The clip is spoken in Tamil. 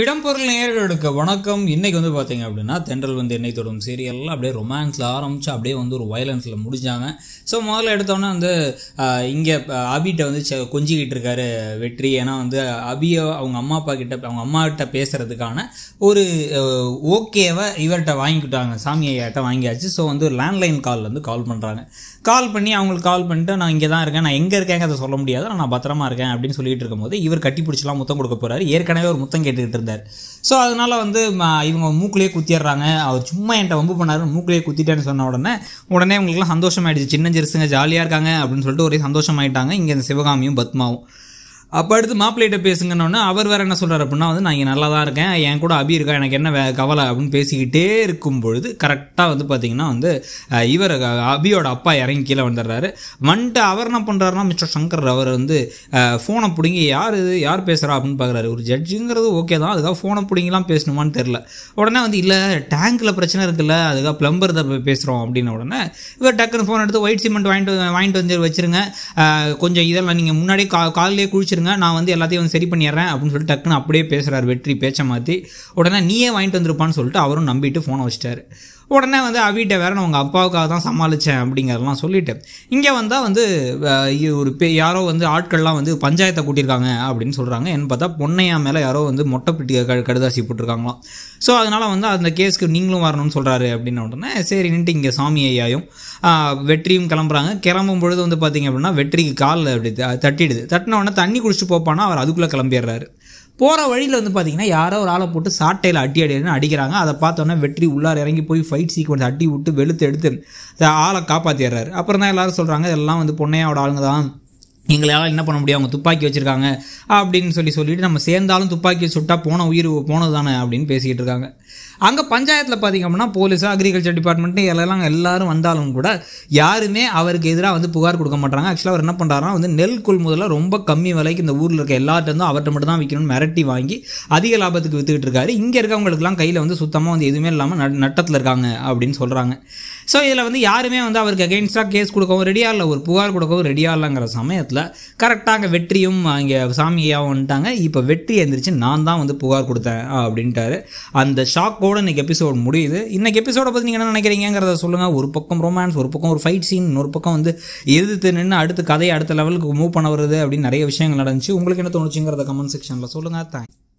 இடம்பொருள் நேயர்களுக்கு வணக்கம் இன்றைக்கி வந்து பார்த்தீங்க அப்படின்னா தென்றல் வந்து என்னை தொடும் சீரியல் அப்படியே ரொமான்ஸில் ஆரம்பித்து அப்படியே வந்து ஒரு வயலன்ஸில் முடிஞ்சாங்க ஸோ முதல்ல எடுத்தோன்னே வந்து இங்கே அபிகிட்ட வந்து கொஞ்சிக்கிட்டு இருக்காரு வெற்றி ஏன்னா வந்து அபியை அவங்க அம்மா அப்பா கிட்ட அவங்க அம்மா கிட்ட பேசுகிறதுக்கான ஒரு ஓகேவை இவர்கிட்ட வாங்கிக்கிட்டாங்க சாமி ஐயாட்ட வாங்கியாச்சு ஸோ வந்து ஒரு லேண்ட்லைன் கால் வந்து கால் பண்ணுறாங்க கால் பண்ணி அவங்களுக்கு கால் பண்ணிட்டு நான் இங்கே தான் இருக்கேன் நான் எங்கே இருக்கேங்க அதை சொல்ல முடியாது நான் பத்திரமா இருக்கேன் அப்படின்னு சொல்லிட்டு இருக்கும்போது இவர் கட்டி பிடிச்சலாம் முத்தம் கொடுக்க போகிறாரு ஏற்கனவே ஒரு முத்தம் கேட்டுக்கிட்டு இருந்தார் ஸோ அதனால் வந்து இவங்க மூக்குலேயே குத்திடுறாங்க அவர் சும்மா என்கிட்ட வம்பு பண்ணார் மூக்குலேயே குத்திட்டேன்னு சொன்ன உடனே உடனே இவங்களுக்குலாம் சந்தோஷமாயிடுச்சு சின்ன ஜெருசுங்க ஜாலியாக இருக்காங்க அப்படின்னு சொல்லிட்டு ஒரே சந்தோஷமாயிட்டாங்க இங்கே இந்த சிவகாமியும் பத்மாவும் அப்போ அடுத்து மாப்பிள்ளைகிட்ட பேசுங்கன்னு அவர் வேறு என்ன சொல்கிறார் அப்படின்னா வந்து நான் இங்கே நல்லா தான் இருக்கேன் என் கூட அபி இருக்கா எனக்கு என்ன கவலை அப்படின்னு பேசிக்கிட்டே இருக்கும் பொழுது கரெக்டாக வந்து பார்த்தீங்கன்னா வந்து இவர் அபியோட அப்பா இறங்கி கீழே வந்துடுறாரு வந்துட்டு அவர் என்ன பண்ணுறாருனா மிஸ்டர் சங்கர் அவர் வந்து ஃபோனை பிடிங்கி யார் இது யார் பேசுகிறா அப்படின்னு பார்க்குறாரு ஒரு ஜட்ஜுங்கிறது ஓகே தான் அதுக்காக ஃபோனை பிடிங்கலாம் பேசணுமான்னு தெரில உடனே வந்து இல்லை டேங்க்கில் பிரச்சனை இருக்குல்ல அதுக்காக ப்ளம்பர் தான் பேசுகிறோம் அப்படின்னு உடனே இவர் டக்குன்னு ஃபோன் எடுத்து ஒயிட் சிமெண்ட் வாங்கிட்டு வாங்கிட்டு வந்து வச்சுருங்க கொஞ்சம் இதெல்லாம் நீங்கள் முன்னாடியே கா காலையிலே குளிச்சிருங்க வச்சுருங்க நான் வந்து எல்லாத்தையும் வந்து சரி பண்ணிடுறேன் அப்படின்னு சொல்லிட்டு டக்குன்னு அப்படியே பேசுகிறார் வெற்றி பேச்சை மாற்றி உடனே நீயே வாங்கிட்டு வந்திருப்பான்னு சொல்லிட்டு அவரும் நம்பிட்டு ஃபோனை வச்சிட்டாரு உடனே வந்து அவிட்ட வேற நான் உங்கள் அப்பாவுக்காக தான் சமாளித்தேன் அப்படிங்கிறதெல்லாம் சொல்லிட்டேன் இங்கே வந்தால் வந்து ஒரு பே யாரோ வந்து ஆட்கள்லாம் வந்து பஞ்சாயத்தை கூட்டியிருக்காங்க அப்படின்னு சொல்கிறாங்க என்ன பார்த்தா பொன்னையா மேலே யாரோ வந்து மொட்டை க கடுதாசி போட்டிருக்காங்களாம் ஸோ அதனால் வந்து அந்த கேஸ்க்கு நீங்களும் வரணும்னு சொல்கிறாரு அப்படின்னு உடனே சரி நின்ட்டு இங்கே சாமி ஐயாயும் வெற்றியும் கிளம்புறாங்க கிளம்பும் பொழுது வந்து பார்த்திங்க அப்படின்னா வெற்றிக்கு காலில் அப்படி தட்டிடுது தட்டின உடனே தண்ணி குடிச்சிட்டு போப்பானா அவர் அதுக்குள்ளே கிளம்பிடுறாரு போகிற வழியில் வந்து பார்த்தீங்கன்னா யாரோ ஒரு ஆளை போட்டு சாட்டையில் அடி அடின்னு அடிக்கிறாங்க அதை பார்த்தோன்னே வெற்றி உள்ளார் இறங்கி போய் ஃபைட் சீக்வன்ஸ் அட்டி விட்டு வெளுத்து எடுத்து ஆளை காப்பாற்றிடுறாரு அப்புறம் தான் எல்லோரும் சொல்கிறாங்க இதெல்லாம் வந்து பொண்ணையாவோட ஆளுங்க தான் எங்களால் என்ன பண்ண முடியும் அவங்க துப்பாக்கி வச்சுருக்காங்க அப்படின்னு சொல்லி சொல்லிட்டு நம்ம சேர்ந்தாலும் துப்பாக்கி சுட்டால் போன உயிர் போனது தானே அப்படின்னு பேசிக்கிட்டு இருக்காங்க அங்கே பஞ்சாயத்தில் பார்த்திங்க அப்படின்னா போலீஸு அக்ரிகல்ச்சர் டிபார்ட்மெண்ட்டு எல்லாம் எல்லாரும் வந்தாலும் கூட யாருமே அவருக்கு எதிராக வந்து புகார் கொடுக்க மாட்டாங்க ஆக்சுவலாக அவர் என்ன பண்ணுறாருன்னா வந்து நெல் கொள்முதலில் ரொம்ப கம்மி விலைக்கு இந்த ஊரில் இருக்க எல்லார்ட்டேருந்தும் அவர்கிட்ட மட்டும் தான் விற்கணும்னு மிரட்டி வாங்கி அதிக லாபத்துக்கு விற்றுக்கிட்டு இருக்காரு இங்கே இருக்கவங்களுக்குலாம் கையில் வந்து சுத்தமாக வந்து எதுவுமே இல்லாமல் நட்டத்தில் இருக்காங்க அப்படின்னு சொல்கிறாங்க ஸோ இதில் வந்து யாருமே வந்து அவருக்கு அகெயின்ஸ்டாக கேஸ் கொடுக்கவும் ரெடியாக இல்லை ஒரு புகார் கொடுக்கவும் ரெடியாக இல்லைங்கிற சமயத்தில் கரெக்டாக அங்கே வெற்றியும் அங்கே சாமியாகவும் வந்துட்டாங்க இப்போ வெற்றி எழுந்திரிச்சு நான் தான் வந்து புகார் கொடுத்தேன் அப்படின்ட்டாரு அந்த ஷா ஷாக்கோடு இன்றைக்கி எபிசோட் முடியுது இன்றைக்கி எபிசோடை பற்றி நீங்கள் என்ன நினைக்கிறீங்கிறத சொல்லுங்கள் ஒரு பக்கம் ரொமான்ஸ் ஒரு பக்கம் ஒரு ஃபைட் சீன் ஒரு பக்கம் வந்து எதிர்த்து நின்று அடுத்து கதையை அடுத்த லெவலுக்கு மூவ் பண்ண வருது அப்படின்னு நிறைய விஷயங்கள் நடந்துச்சு உங்களுக்கு என்ன தோணுச்சுங்கிறத கமெண்ட் செக்ஷனில் சொல்லுங்கள் தேங்க்ஸ்